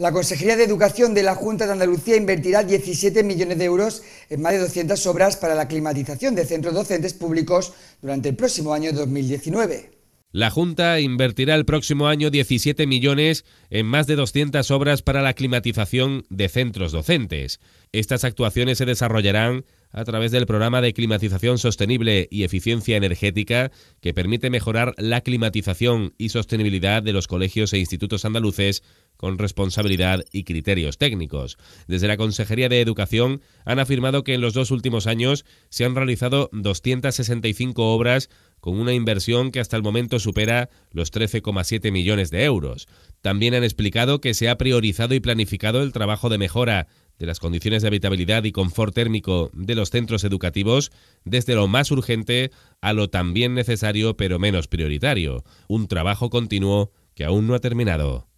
La Consejería de Educación de la Junta de Andalucía invertirá 17 millones de euros en más de 200 obras para la climatización de centros docentes públicos durante el próximo año 2019. La Junta invertirá el próximo año 17 millones en más de 200 obras para la climatización de centros docentes. Estas actuaciones se desarrollarán a través del programa de climatización sostenible y eficiencia energética que permite mejorar la climatización y sostenibilidad de los colegios e institutos andaluces con responsabilidad y criterios técnicos. Desde la Consejería de Educación han afirmado que en los dos últimos años se han realizado 265 obras con una inversión que hasta el momento supera los 13,7 millones de euros. También han explicado que se ha priorizado y planificado el trabajo de mejora de las condiciones de habitabilidad y confort térmico de los centros educativos, desde lo más urgente a lo también necesario pero menos prioritario, un trabajo continuo que aún no ha terminado.